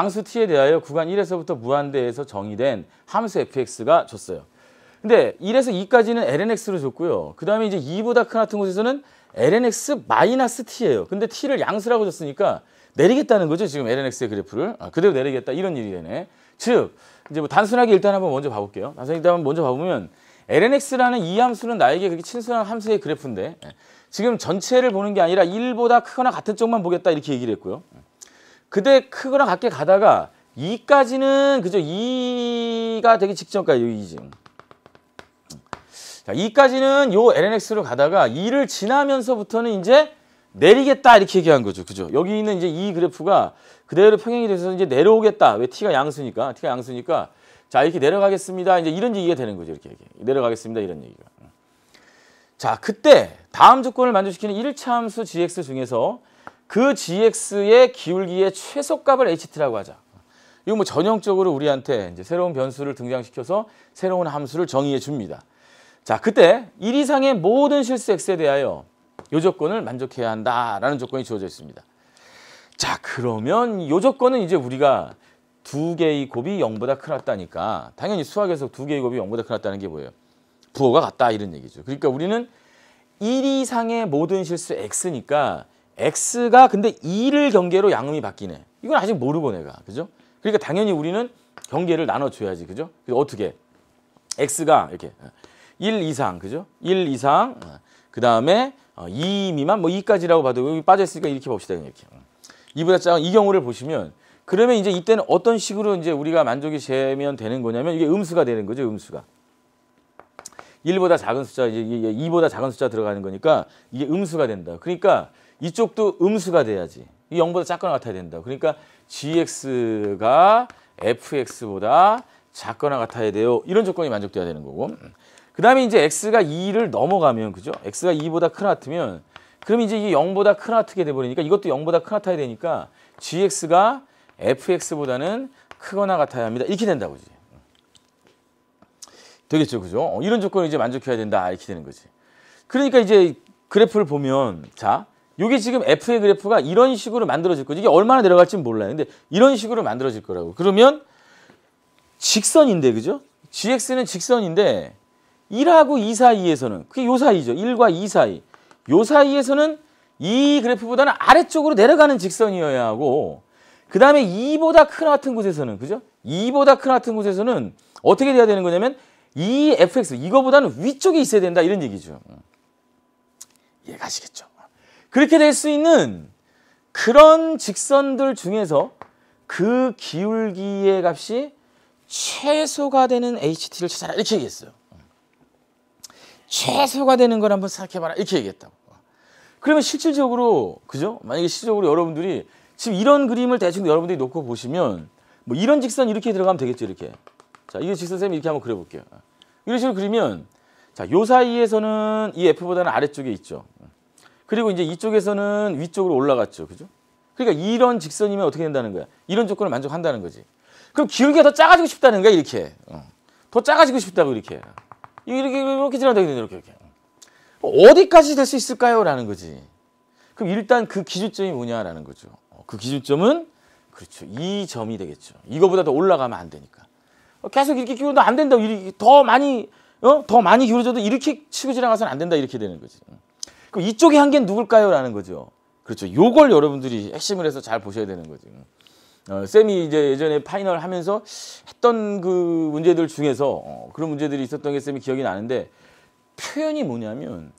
함수 t에 대하여 구간 1에서부터 무한대에서 정의된 함수 fx가 줬어요. 근데 1에서 2까지는 lnx로 줬고요. 그 다음에 이제 2보다 큰 같은 곳에서는 lnx 마이너스 t예요. 근데 t를 양수라고 줬으니까 내리겠다는 거죠. 지금 lnx의 그래프를. 아, 그대로 내리겠다. 이런 일이 되네. 즉, 이제 뭐 단순하게 일단 한번 먼저 봐볼게요. 단순하게 일단 먼저 봐보면 lnx라는 이 함수는 나에게 그렇게 친순한 함수의 그래프인데 예. 지금 전체를 보는 게 아니라 1보다 크거나 같은 쪽만 보겠다 이렇게 얘기를 했고요. 그대 크거나 같게 가다가 2까지는 그죠? 2가 되기 직전까지 이기 지금. 자, 2까지는 요 LNX로 가다가 2를 지나면서부터는 이제 내리겠다 이렇게 얘기한 거죠. 그죠? 여기 있는 이제 이 그래프가 그대로 평행이 돼서 이제 내려오겠다. 왜 t가 양수니까. t가 양수니까 자, 이렇게 내려가겠습니다. 이제 이런 얘기가 되는 거죠. 이렇게 얘기. 내려가겠습니다. 이런 얘기가. 자, 그때 다음 조건을 만족시키는 1차 함수 gx 중에서 그 GX의 기울기의 최소값을 HT라고 하자. 이거 뭐 전형적으로 우리한테 이제 새로운 변수를 등장시켜서 새로운 함수를 정의해 줍니다. 자, 그때 1 이상의 모든 실수 X에 대하여 요 조건을 만족해야 한다라는 조건이 주어져 있습니다. 자, 그러면 요 조건은 이제 우리가 두 개의 곱이 0보다 크다니까 났 당연히 수학에서 두 개의 곱이 0보다 크다는 났게 뭐예요? 부호가 같다 이런 얘기죠. 그러니까 우리는 1 이상의 모든 실수 X니까 X가 근데 2를 경계로 양음이 바뀌네. 이건 아직 모르고 내가. 그죠? 그러니까 당연히 우리는 경계를 나눠줘야지. 그죠? 어떻게? X가 이렇게 1 어, 이상. 그죠? 1 이상. 어, 그 다음에 2 어, 미만 뭐 2까지라고 봐도 여기 빠져있으니까 이렇게 봅시다. 이렇게. 이보다 작은 이 경우를 보시면 그러면 이제 이때는 어떤 식으로 이제 우리가 만족이 되면 되는 거냐면 이게 음수가 되는 거죠. 음수가. 1보다 작은 숫자, 이제 2보다 작은 숫자 들어가는 거니까 이게 음수가 된다. 그러니까 이쪽도 음수가 돼야지. 이 0보다 작거나 같아야 된다. 그러니까 gx가 fx보다 작거나 같아야 돼요. 이런 조건이 만족돼야 되는 거고. 그 다음에 이제 x가 2를 넘어가면 그죠? x가 2보다 크나 같으면 그럼 이제 이게 0보다 크나 트게 돼버리니까 이것도 0보다 크나 같아야 되니까 gx가 fx보다는 크거나 같아야 합니다. 이렇게 된다고 지 되겠죠. 그죠? 이런 조건을 이제 만족해야 된다. 이렇게 되는 거지. 그러니까 이제 그래프를 보면 자 이게 지금 F의 그래프가 이런 식으로 만들어질 거지 이게 얼마나 내려갈지 몰라요. 근데 이런 식으로 만들어질 거라고. 그러면 직선인데 그죠? GX는 직선인데 1하고 2 사이에서는 그게 요 사이죠. 1과 2 사이. 요 사이에서는 이 그래프보다는 아래쪽으로 내려가는 직선이어야 하고 그 다음에 2보다 큰 같은 곳에서는 그죠? 2보다 큰 같은 곳에서는 어떻게 돼야 되는 거냐면 이 fx 이거보다는 위쪽에 있어야 된다 이런 얘기죠. 음. 이해가시겠죠? 그렇게 될 수 있는 그런 직선들 중에서 그 기울기의 값이 최소가 되는 HT를 찾아라 이렇게 얘기했어요. 최소가 되는 걸 한번 생각해봐라 이렇게 얘기했다고. 그러면 실질적으로 그죠? 만약에 실질적으로 여러분들이 지금 이런 그림을 대충 여러분들이 놓고 보시면 뭐 이런 직선 이렇게 들어가면 되겠죠 이렇게. 자 이게 직선 쌤 이렇게 한번 그려볼게요. 이런 식으로 그리면 자요 사이에서는 이 F보다는 아래쪽에 있죠. 그리고 이제 이쪽에서는 위쪽으로 올라갔죠. 그죠? 그러니까 이런 직선이면 어떻게 된다는 거야? 이런 조건을 만족한다는 거지. 그럼 기울기가 더 작아지고 싶다는 거야, 이렇게. 어. 더 작아지고 싶다고, 이렇게. 이렇게, 이렇게 지나다니는 이렇게, 이렇게. 어, 어디까지 될 수 있을까요? 라는 거지. 그럼 일단 그 기준점이 뭐냐라는 거죠. 어, 그 기준점은, 그렇죠. 이 점이 되겠죠. 이거보다 더 올라가면 안 되니까. 어, 계속 이렇게 기울어도안 된다. 더 많이, 어? 더 많이 기울어져도 이렇게 치고 지나가서는 안 된다. 이렇게 되는 거지. 그럼 이쪽에 한 개는 누굴까요? 라는 거죠. 그렇죠. 요걸 여러분들이 핵심을 해서 잘 보셔야 되는 거죠. 어, 쌤이 이제 예전에 파이널 하면서 했던 그 문제들 중에서 어, 그런 문제들이 있었던 게 쌤이 기억이 나는데 표현이 뭐냐면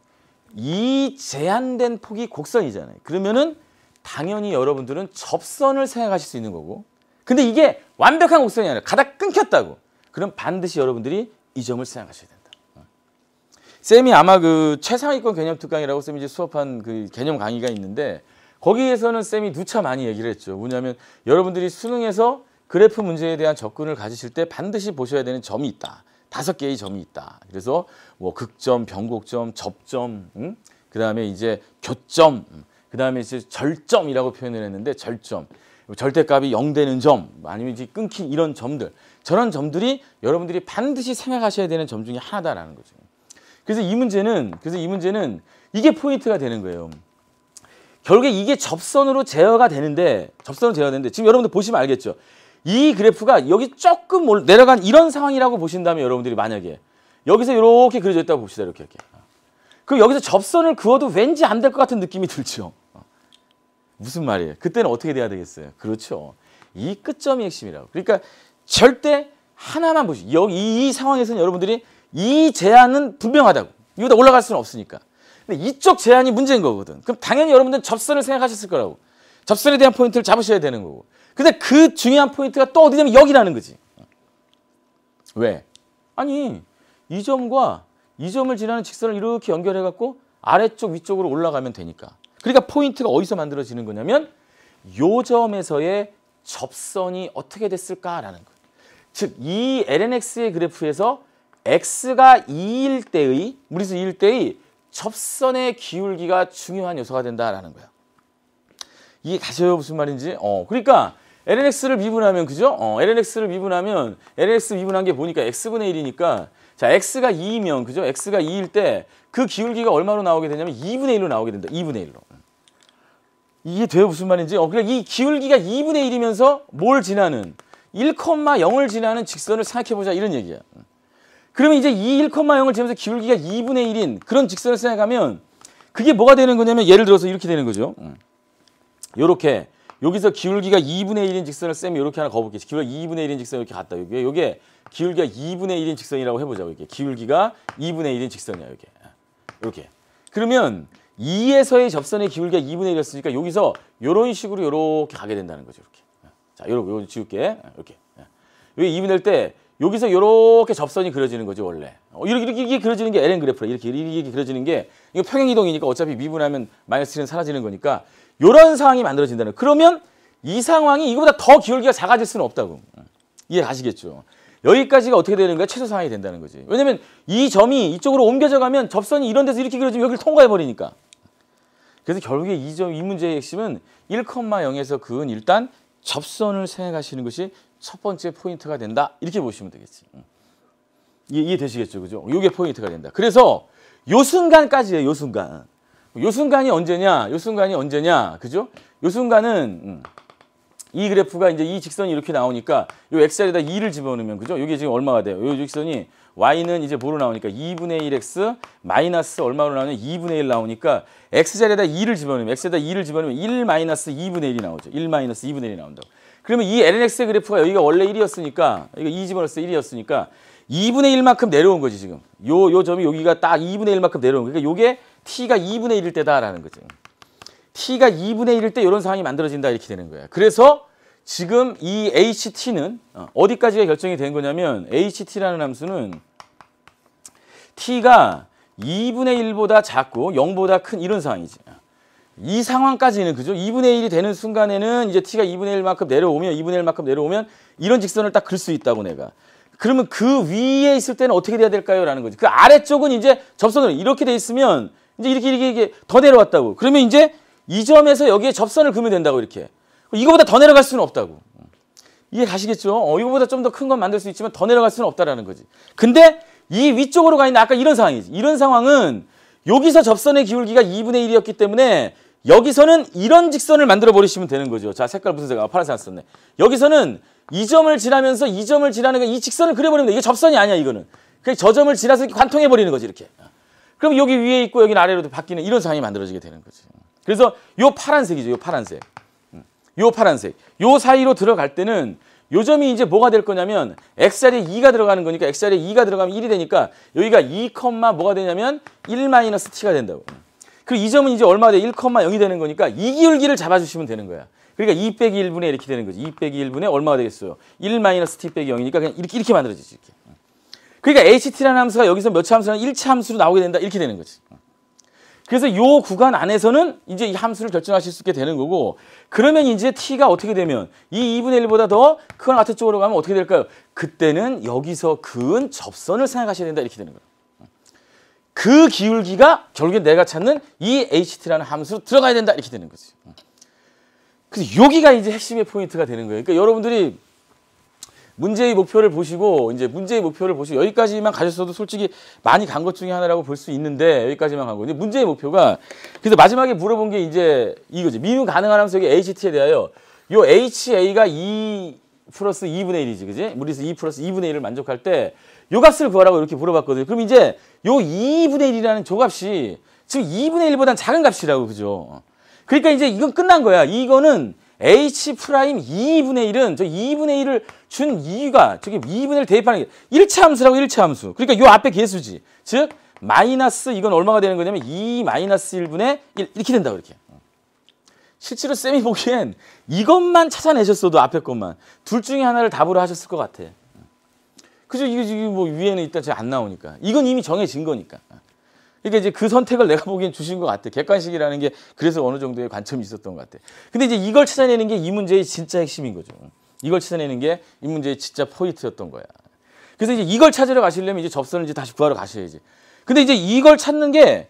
이 제한된 폭이 곡선이잖아요. 그러면은 당연히 여러분들은 접선을 생각하실 수 있는 거고 근데 이게 완벽한 곡선이 아니라 가닥 끊겼다고 그럼 반드시 여러분들이 이 점을 생각하셔야 됩니다. 쌤이 아마 그 최상위권 개념 특강이라고 쌤이 이제 수업한 그 개념 강의가 있는데 거기에서는 쌤이 누차 많이 얘기를 했죠. 뭐냐면 여러분들이 수능에서 그래프 문제에 대한 접근을 가지실 때 반드시 보셔야 되는 점이 있다. 다섯 개의 점이 있다. 그래서 뭐 극점, 변곡점, 접점, 음? 그 다음에 이제 교점, 그 다음에 이제 절점이라고 표현을 했는데 절점. 절대값이 0 되는 점 아니면 이제 끊긴 이런 점들 저런 점들이 여러분들이 반드시 생각하셔야 되는 점 중에 하나다라는 거죠. 그래서 이 문제는 그래서 이 문제는 이게 포인트가 되는 거예요. 결국에 이게 접선으로 제어가 되는데 접선으로 제어가 되는데 지금 여러분들 보시면 알겠죠. 이 그래프가 여기 조금 내려간 이런 상황이라고 보신다면 여러분들이 만약에 여기서 이렇게 그려져 있다고 봅시다. 이렇게 이렇게. 그럼 여기서 접선을 그어도 왠지 안 될 것 같은 느낌이 들죠. 무슨 말이에요? 그때는 어떻게 돼야 되겠어요? 그렇죠. 이 끝점이 핵심이라고. 그러니까 절대 하나만 보시죠. 여기 이, 상황에서는 여러분들이 이제안은 분명하다고. 이거다 올라갈 수는 없으니까. 근데 이쪽 제안이 문제인 거거든. 그럼 당연히 여러분들은 접선을 생각하셨을 거라고. 접선에 대한 포인트를 잡으셔야 되는 거고. 근데 그 중요한 포인트가 또 어디냐면 여기라는 거지. 왜? 아니 이 점과 이 점을 지나는 직선을 이렇게 연결해갖고 아래쪽 위쪽으로 올라가면 되니까. 그러니까 포인트가 어디서 만들어지는 거냐면 요 점에서의 접선이 어떻게 됐을까라는 거. 즉이 LNX의 그래프에서 x가 2일 때의 무리수 2일 때의 접선의 기울기가 중요한 요소가 된다라는 거야. 이게 가세요 무슨 말인지? 어, 그러니까 LNX를 미분하면 그죠? 어, LNX를 미분하면 LNX 미분한 게 보니까 x분의 1이니까 자, x가 2이면 그죠? x가 2일 때 그 기울기가 얼마로 나오게 되냐면 2분의 1로 나오게 된다. 2분의 1로. 이게 돼요 무슨 말인지? 어, 그래 이 기울기가 2분의 1이면서 뭘 지나는 1,0을 지나는 직선을 생각해 보자 이런 얘기야. 그러면 이제 이 1,0을 재면서 기울기가 2분의 1인 그런 직선을 생각하면 그게 뭐가 되는 거냐면 예를 들어서 이렇게 되는 거죠. 음. 요렇게 여기서 기울기가 2분의 1인 직선을 쓰면 이렇게 하나 거볼게요. 기울기 2분의 1인 직선 이렇게 갔다. 여기 요게 기울기가 2분의 1인 직선이라고 해보자고 이렇게 기울기가 2분의 1인 직선이야 이렇게 이렇게 그러면 2에서의 접선의 기울기가 2분의 1이었으니까 여기서 이런 식으로 이렇게 가게 된다는 거죠 이렇게 자 요런 요런 지울게 이렇게 어, 여기 어. 2분의 1때 여기서 이렇게 접선이 그려지는 거죠 원래. 어, 이렇게, 이렇게, 이렇게 그려지는 게 LN 그래프라. 이렇게, 이렇게 그려지는 게 이거 평행 이동이니까 어차피 미분하면 마이너스 1은 사라지는 거니까 이런 상황이 만들어진다는. 그러면 이 상황이 이거보다 더 기울기가 작아질 수는 없다고 예, 이해 하시겠죠 여기까지가 어떻게 되는 거야? 최소 상황이 된다는 거지. 왜냐면 이 점이 이쪽으로 옮겨져 가면 접선이 이런 데서 이렇게 그려지면 여기를 통과해 버리니까. 그래서 결국에 이 점 이 문제의 핵심은 1,0에서 그은 일단 접선을 생각하시는 것이 첫 번째 포인트가 된다. 이렇게 보시면 되겠지. 음. 이해, 되시겠죠? 그죠? 요게 포인트가 된다. 그래서 요 순간까지예요. 요 순간. 요 순간이 언제냐? 요 순간이 언제냐? 그죠? 요 순간은 음. 이 그래프가 이제 이 직선이 이렇게 나오니까 요 x자리에다 2를 집어넣으면 그죠? 요게 지금 얼마가 돼요? 요 직선이 y는 이제 뭐로 나오니까 2분의 1x 마이너스 얼마로 나오냐? 2분의 1 나오니까 x자리에다 2를 집어넣으면 x에다 2를 집어넣으면 1 마이너스 2분의 1이 나오죠. 1 마이너스 2분의 1이 나온다고. 그러면 이 LNX의 그래프가 여기가 원래 1이었으니까 이거 2집어넣었어 1이었으니까 2분의 1만큼 내려온 거지 지금. 요 요 점이 여기가 딱 2분의 1만큼 내려온 거. 그러니까 요게 t가 2분의 1일 때다라는 거죠. t가 2분의 1일 때 이런 상황이 만들어진다 이렇게 되는 거야. 그래서 지금 이 ht는 어, 어디까지가 결정이 된 거냐면 ht라는 함수는 t가 2분의 1보다 작고 0보다 큰 이런 상황이지. 이 상황까지는 그죠? 2분의 1이 되는 순간에는 이제 t가 2분의 1만큼 내려오면 2분의 1만큼 내려오면 이런 직선을 딱글수 있다고 내가. 그러면 그 위에 있을 때는 어떻게 돼야 될까요? 라는 거지. 그 아래쪽은 이제 접선으로 이렇게 돼 있으면 이제 이렇게 이렇게 이렇게 더 내려왔다고. 그러면 이제 이 점에서 여기에 접선을 그으면 된다고 이렇게. 이거보다 더 내려갈 수는 없다고. 이해 가시겠죠? 어, 이거보다 좀 더 큰 건 만들 수 있지만 더 내려갈 수는 없다라는 거지. 근데 이 위쪽으로 가 있는 아까 이런 상황이지. 이런 상황은 여기서 접선의 기울기가 2분의 1이었기 때문에 여기서는 이런 직선을 만들어 버리시면 되는 거죠. 자, 색깔 무슨 색깔? 아, 파란색 안 썼네. 여기서는 이 점을 지나면서 이 점을 지나는 거이 직선을 그려버리면 돼. 이게 접선이 아니야, 이거는. 그래저 점을 지나서 이렇게 관통해 버리는 거지, 이렇게. 그럼 여기 위에 있고 여기 아래로도 바뀌는 이런 상황이 만들어지게 되는 거지. 그래서 요 파란색이죠, 요 파란색. 음. 요 파란색. 요 사이로 들어갈 때는 요 점이 이제 뭐가 될 거냐면 x자리에 2가 들어가는 거니까 x자리에 2가 들어가면 1이 되니까 여기가 2, 뭐가 되냐면 1-t가 된다고. 그리이 점은 이제 얼마 돼? 1,0이 되는 거니까 이 기울기를 잡아주시면 되는 거야. 그러니까 2 빼기 1분의 이렇게 되는 거지. 2 빼기 1분의 얼마가 되겠어요? 1 마이너스 t 빼기 0이니까 그냥 이렇게, 이렇게 만들어지지. 이렇게. 그러니까 HT라는 함수가 여기서 몇 차 함수랑 1차 함수로 나오게 된다. 이렇게 되는 거지. 그래서 요 구간 안에서는 이제 이 함수를 결정하실 수 있게 되는 거고 그러면 이제 t가 어떻게 되면 이 2분의 1보다 더 큰 아트 쪽으로 가면 어떻게 될까요? 그때는 여기서 근 접선을 생각하셔야 된다 이렇게 되는 거예요. 그 기울기가 결국엔 내가 찾는 이 HT라는 함수로 들어가야 된다 이렇게 되는 거지. 어. 그래서 여기가 이제 핵심의 포인트가 되는 거예요. 그러니까 여러분들이 문제의 목표를 보시고 이제 문제의 목표를 보시고 여기까지만 가셨어도 솔직히 많이 간 것 중에 하나라고 볼 수 있는데 여기까지만 간 거고 문제의 목표가 그래서 마지막에 물어본 게 이제 이거지 미분 가능한 함수 여기 HT에 대하여 요 HA가 이 플러스 2분의 1이지, 그지? 무리수 2 플러스 2분의 1을 만족할 때 요 값을 구하라고 이렇게 물어봤거든요. 그럼 이제 요 2분의 1이라는 저 값이 지금 2분의 1보단 작은 값이라고, 그죠? 그러니까 이제 이건 끝난 거야. 이거는 h 프라임 2분의 1은 저 2분의 1을 준 이유가 저기 2분의 1 대입하는 게 1차 함수라고 1차 함수. 그러니까 요 앞에 개수지. 즉 마이너스 이건 얼마가 되는 거냐면 2 마이너스 1분의 1 이렇게 된다고 이렇게. 실제로 쌤이 보기엔 이것만 찾아내셨어도 앞에 것만 둘 중에 하나를 답으로 하셨을 것 같아. 그죠? 이게 지금 뭐 위에는 있다 안 나오니까 이건 이미 정해진 거니까. 그러니까 이제 그 선택을 내가 보기엔 주신 것 같아. 객관식이라는 게 그래서 어느 정도의 관점이 있었던 것 같아. 근데 이제 이걸 찾아내는 게 이 문제의 진짜 핵심인 거죠. 이걸 찾아내는 게 이 문제의 진짜 포인트였던 거야. 그래서 이제 이걸 찾으러 가시려면 이제 접선을 이제 다시 구하러 가셔야지. 근데 이제 이걸 찾는 게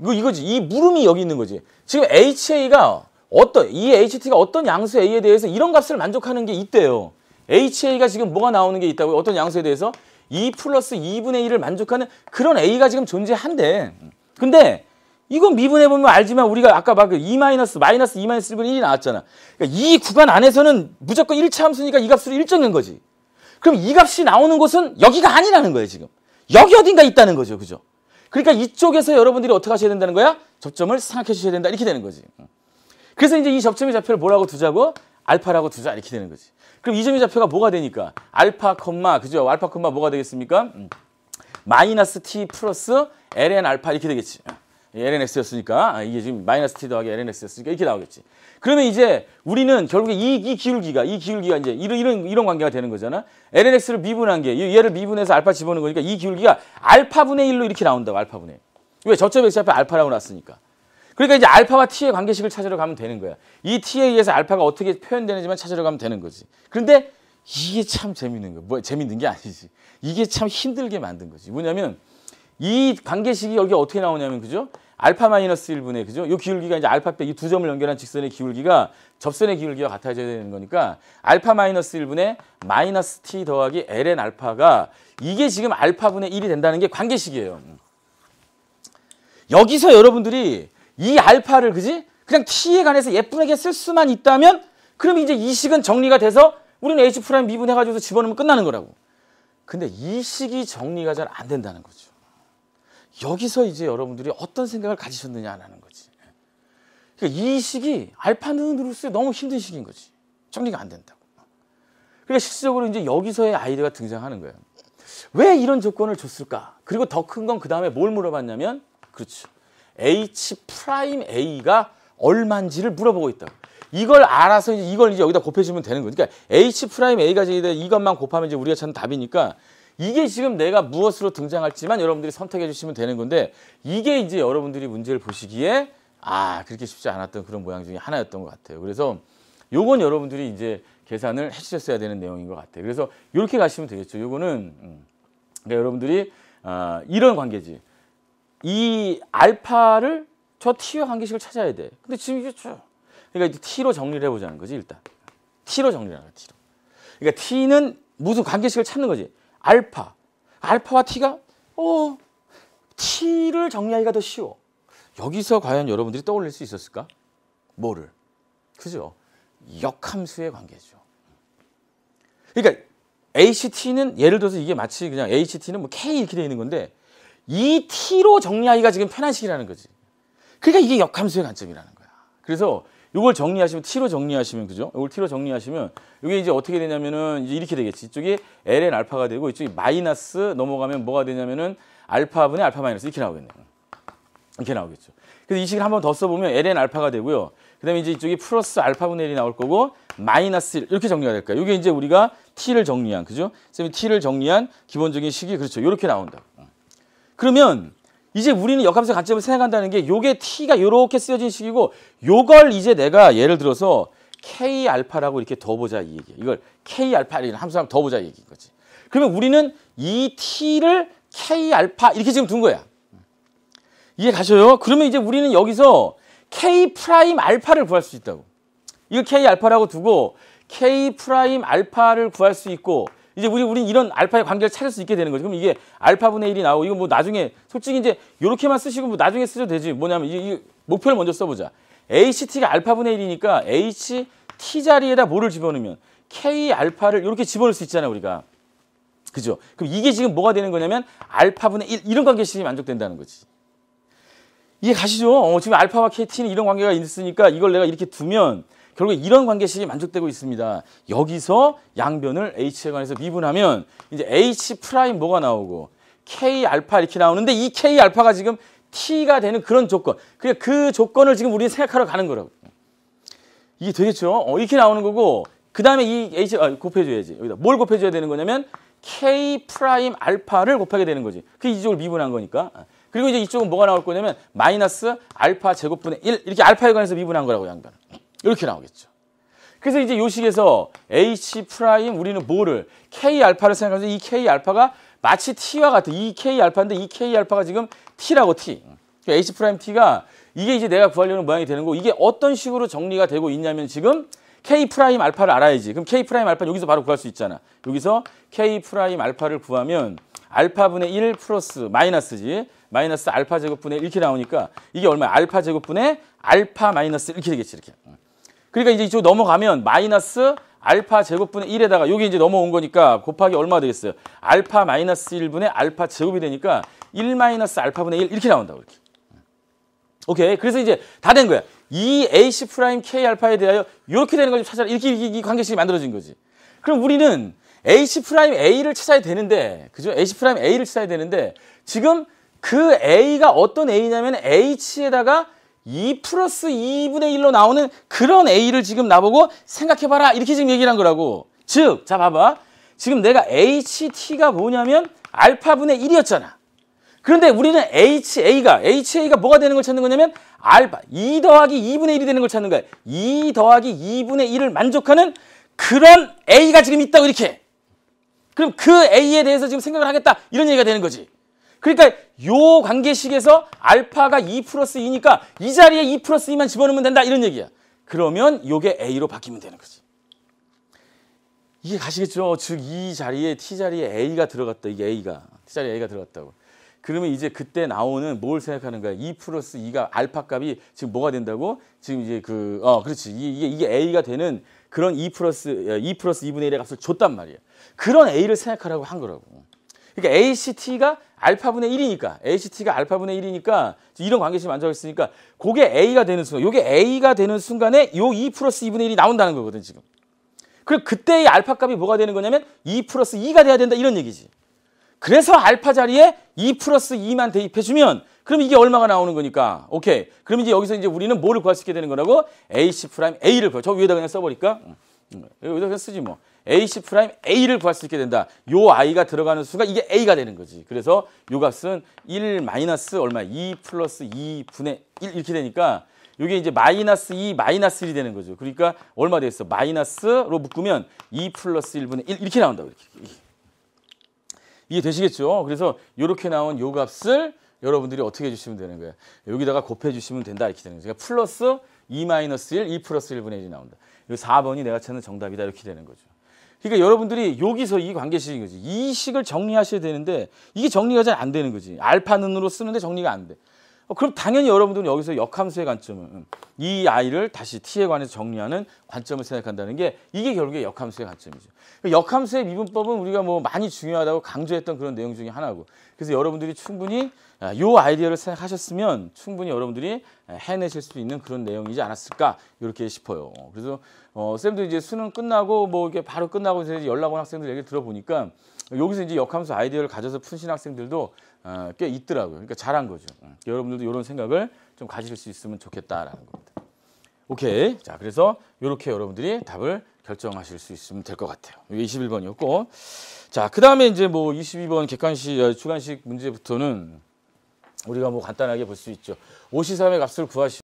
이거 이거지. 이 물음이 여기 있는 거지. 지금 HA가 어떤 이 HT가 어떤 양수 A에 대해서 이런 값을 만족하는 게 있대요. HA가 지금 뭐가 나오는 게 있다고요? 어떤 양수에 대해서 2 e 플러스 2분의 1을 만족하는 그런 A가 지금 존재한대. 근데 이거 미분해보면 알지만 우리가 아까 막2 마이너스 마이너스 2 마이너스 1분의 1이 나왔잖아. 그러니까 이 구간 안에서는 무조건 1차 함수니까 이 값으로 일정인 거지. 그럼 이 값이 나오는 곳은 여기가 아니라는 거예요 지금. 여기 어딘가 있다는 거죠. 그죠? 그러니까 이쪽에서 여러분들이 어떻게 하셔야 된다는 거야? 접점을 생각해 주셔야 된다. 이렇게 되는 거지. 그래서 이제 이 접점의 좌표를 뭐라고 두자고? 알파라고 두자 이렇게 되는 거지. 그럼 이 점의 좌표가 뭐가 되니까? 알파 콤마 그죠? 알파 콤마 뭐가 되겠습니까? 음. 마이너스 t 플러스 ln 알파 이렇게 되겠지. 예, LNX였으니까 아, 이게 지금 마이너스 T 더하기 LNX였으니까 이렇게 나오겠지. 그러면 이제 우리는 결국에 이, 이 기울기가 이 기울기가 이제 이런 이런 이런 관계가 되는 거잖아. LNX를 미분한 게 얘를 미분해서 알파 집어넣은 거니까 이 기울기가 알파 분의 1로 이렇게 나온다고 알파 분의. 1. 왜 저점 의 좌표 알파라고 났으니까. 그러니까 이제 알파와 t의 관계식을 찾으러 가면 되는 거야. 이 t에 의해서 알파가 어떻게 표현되는지만 찾으러 가면 되는 거지. 그런데 이게 참 재밌는 거야. 뭐 재밌는 게 아니지. 이게 참 힘들게 만든 거지. 뭐냐면 이 관계식이 여기 어떻게 나오냐면 그죠? 알파 마이너스 1분의 그죠? 요 기울기가 이제 알파 빼이두 점을 연결한 직선의 기울기가 접선의 기울기와 같아져야 되는 거니까 알파 마이너스 1분의 마이너스 t 더하기 ln 알파가 이게 지금 알파분의 1이 된다는 게 관계식이에요. 음. 여기서 여러분들이 이 알파를 그지? 그냥 t에 관해서 예쁘게 쓸 수만 있다면 그럼 이제 이 식은 정리가 돼서 우리는 h 프라임 미분해 가지고 집어넣으면 끝나는 거라고. 근데 이 식이 정리가 잘 안 된다는 거죠. 여기서 이제 여러분들이 어떤 생각을 가지셨느냐라는 거지. 그러니까 이 식이 알파 누누로서 너무 힘든 식인 거지. 정리가 안 된다고. 그러니까 실질적으로 이제 여기서의 아이디어가 등장하는 거예요. 왜 이런 조건을 줬을까? 그리고 더 큰 건 그 다음에 뭘 물어봤냐면 그렇죠. H 프라임 A가 얼마인지를 물어보고 있다. 이걸 알아서 이제 이걸 이제 여기다 곱해주면 되는 거니까 그러니까 H 프라임 A가 되게 이것만 곱하면 이제 우리가 찾는 답이니까 이게 지금 내가 무엇으로 등장할지만 여러분들이 선택해 주시면 되는 건데 이게 이제 여러분들이 문제를 보시기에 아 그렇게 쉽지 않았던 그런 모양 중에 하나였던 것 같아요. 그래서 요건 여러분들이 이제 계산을 해주셨어야 되는 내용인 것 같아요. 그래서 이렇게 가시면 되겠죠. 요거는 음, 그러니까 여러분들이 아, 이런 관계지. 이 알파를 저 t와 관계식을 찾아야 돼. 근데 지금 이게 저 그러니까 이제 t로 정리를 해보자는 거지 일단. t로 정리를 하는 t로. 그러니까 t는 무슨 관계식을 찾는 거지. 알파. 알파와 t가 어 t를 정리하기가 더 쉬워. 여기서 과연 여러분들이 떠올릴 수 있었을까? 뭐를? 그죠? 역함수의 관계죠. 그러니까 HT는 예를 들어서 이게 마치 그냥 HT는 뭐 K 이렇게 돼 있는 건데 이 t로 정리하기가 지금 편한 식이라는 거지. 그러니까 이게 역함수의 관점이라는 거야. 그래서 이걸 정리하시면 t로 정리하시면 그죠? 이걸 t로 정리하시면 이게 이제 어떻게 되냐면은 이제 이렇게 되겠지. 이쪽이 ln 알파가 되고 이쪽이 마이너스 넘어가면 뭐가 되냐면은 알파분의 알파 마이너스 이렇게 나오겠네요. 이렇게 나오겠죠. 그래서 이 식을 한번 더 써보면 ln 알파가 되고요. 그 다음에 이제 이쪽이 플러스 알파분의 1이 나올 거고 마이너스 1 이렇게 정리가 될까요? 이게 이제 우리가 t를 정리한 그죠? 쌤이 t를 정리한 기본적인 식이 그렇죠. 이렇게 나온다. 그러면 이제 우리는 역함수의 관점을 생각한다는 게 요게 t가 요렇게 쓰여진 식이고 요걸 이제 내가 예를 들어서 k 알파라고 이렇게 더 보자 이 얘기야. 이걸 k 알파라는 함수 한번 더 보자 이 얘기인 거지. 그러면 우리는 이 t를 k 알파 이렇게 지금 둔 거야. 이해 가셔요? 그러면 이제 우리는 여기서 k 프라임 알파를 구할 수 있다고. 이걸 k 알파라고 두고 k 프라임 알파를 구할 수 있고 이제 우리 우린 이런 알파의 관계를 찾을 수 있게 되는 거죠. 그럼 이게 알파분의 1이 나오고 이거 뭐 나중에 솔직히 이제 요렇게만 쓰시고 뭐 나중에 쓰셔도 되지. 뭐냐면 이, 이 목표를 먼저 써보자. HT가 알파분의 1이니까 HT 자리에다 뭐를 집어넣으면 K 알파를 이렇게 집어넣을 수 있잖아요 우리가. 그죠? 그럼 이게 지금 뭐가 되는 거냐면 알파분의 1 이런 관계식이 만족된다는 거지. 이해 가시죠? 어, 지금 알파와 KT는 이런 관계가 있으니까 이걸 내가 이렇게 두면 결국 이런 관계식이 만족되고 있습니다. 여기서 양변을 H에 관해서 미분하면 이제 H 프라임 뭐가 나오고 K 알파 이렇게 나오는데 이 K 알파가 지금 T가 되는 그런 조건. 그래 그러니까 그 조건을 지금 우리는 생각하러 가는 거라고. 이게 되겠죠? 어, 이렇게 나오는 거고 그 다음에 이 H 아, 곱해줘야지. 여기다 뭘 곱해줘야 되는 거냐면 K 프라임 알파를 곱하게 되는 거지. 그 이쪽을 미분한 거니까. 아, 그리고 이제 이쪽은 뭐가 나올 거냐면 마이너스 알파 제곱분의 1 이렇게 알파에 관해서 미분한 거라고 양변. 이렇게 나오겠죠. 그래서 이제 요식에서 H 프라임 우리는 뭐를 K 알파를 생각하면서 이 K 알파가 마치 T와 같은 이 K 알파인데 이 K 알파가 지금 T라고 T. 그 H 프라임 T가 이게 이제 내가 구하려는 모양이 되는 거 이게 어떤 식으로 정리가 되고 있냐면 지금 K 프라임 알파를 알아야지. 그럼 K 프라임 알파 여기서 바로 구할 수 있잖아. 여기서 K 프라임 알파를 구하면 알파분의 1 플러스 마이너스지. 마이너스 알파 제곱분의 이렇게 나오니까 이게 얼마? 알파 제곱분의 알파 마이너스 이렇게 되겠지. 이렇게. 그러니까 이제 이쪽 넘어가면 마이너스 알파 제곱분의 1에다가 여기 이제 넘어온 거니까 곱하기 얼마 되겠어요? 알파 마이너스 1분의 알파 제곱이 되니까 1 마이너스 알파분의 1 이렇게 나온다고 이렇게. 오케이. 그래서 이제 다 된 거야. 이 AC 프라임 K 알파에 대하여 이렇게 되는 걸 찾아라. 이렇게 이 관계식이 만들어진 거지. 그럼 우리는 AC 프라임 A를 찾아야 되는데 그죠? AC 프라임 A를 찾아야 되는데 지금 그 A가 어떤 A냐면 H에다가 2 플러스 2분의 1로 나오는 그런 A를 지금 나보고 생각해봐라 이렇게 지금 얘기를 한 거라고 즉, 자 봐봐 지금 내가 HT가 뭐냐면 알파분의 1이었잖아 그런데 우리는 HA가 HA가 뭐가 되는 걸 찾는 거냐면 알파 2 더하기 2분의 1이 되는 걸 찾는 거야 2 더하기 2분의 1을 만족하는 그런 A가 지금 있다고 이렇게 그럼 그 A에 대해서 지금 생각을 하겠다 이런 얘기가 되는 거지 그러니까 요 관계식에서 알파가 2 플러스 2니까 이 자리에 2 플러스 2만 집어넣으면 된다 이런 얘기야. 그러면 요게 A로 바뀌면 되는 거지. 이게 가시겠죠. 즉 이 자리에 T 자리에 A가 들어갔다. 이게 A가. T 자리에 A가 들어갔다고. 그러면 이제 그때 나오는 뭘 생각하는 거야? 2 플러스 2가 알파 값이 지금 뭐가 된다고? 지금 이제 그, 어, 그렇지. 이게, 이게 A가 되는 그런 2 플러스, 2 어, 플러스 2분의 1의 값을 줬단 말이야. 그런 A를 생각하라고 한 거라고. 그러니까 ACT가 알파분의 1이니까 ACT가 알파분의 1이니까 이런 관계식이 만족있으니까 그게 A가 되는 순간 요게 A가 되는 순간에 요2 e 플러스 2분의 1이 나온다는 거거든 지금. 그리고 그때의 알파 값이 뭐가 되는 거냐면 2 e 플러스 2가 돼야 된다 이런 얘기지. 그래서 알파 자리에 2 e 플러스 2만 대입해주면 그럼 이게 얼마가 나오는 거니까 오케이. 그럼 이제 여기서 이제 우리는 뭐를 구할 수 있게 되는 거라고 AC 프라임 A를 구해. 저 위에다 그냥 써버릴까? 여기다 그냥 쓰지 뭐. AC 프라임 A를 구할 수 있게 된다. 요 I가 들어가는 수가 이게 A가 되는 거지. 그래서 요 값은 1 마이너스 얼마 2 플러스 2분의 1 이렇게 되니까 요게 이제 마이너스 2 마이너스 1이 되는 거죠. 그러니까 얼마 됐어? 마이너스로 묶으면 2 플러스 1분의 1 이렇게 나온다고 이렇게. 이게 되시겠죠? 그래서 요렇게 나온 요 값을 여러분들이 어떻게 해주시면 되는 거예요. 여기다가 곱해주시면 된다 이렇게 되는 거죠. 그러니까 플러스 2 마이너스 1, 2 플러스 1분의 1이 나온다. 이 4번이 내가 찾는 정답이다 이렇게 되는 거죠. 그러니까 여러분들이 여기서 이 관계식인 거지. 이 식을 정리하셔야 되는데 이게 정리가 잘 안 되는 거지. 알파 눈으로 쓰는데 정리가 안 돼. 어, 그럼 당연히 여러분들은 여기서 역함수의 관점은 이 아이를 다시 t에 관해서 정리하는 관점을 생각한다는 게 이게 결국에 역함수의 관점이죠. 그 역함수의 미분법은 우리가 뭐 많이 중요하다고 강조했던 그런 내용 중에 하나고 그래서 여러분들이 충분히 이 아, 아이디어를 생각하셨으면 충분히 여러분들이 아, 해내실 수 있는 그런 내용이지 않았을까 이렇게 싶어요. 그래서 어, 쌤도 이제 수능 끝나고 뭐 이게 바로 끝나고 이제 연락 온 학생들 얘기 들어보니까 여기서 이제 역함수 아이디어를 가져서 푼신 학생들도 어, 꽤 있더라고요. 그러니까 잘한 거죠. 음. 여러분들도 이런 생각을 좀 가지실 수 있으면 좋겠다라는 겁니다. 오케이. 자, 그래서 이렇게 여러분들이 답을 결정하실 수 있으면 될 것 같아요. 21번이었고. 자, 그 다음에 이제 뭐 22번 객관식, 주관식 어, 문제부터는 우리가 뭐 간단하게 볼 수 있죠. 5 3의 값을 구하시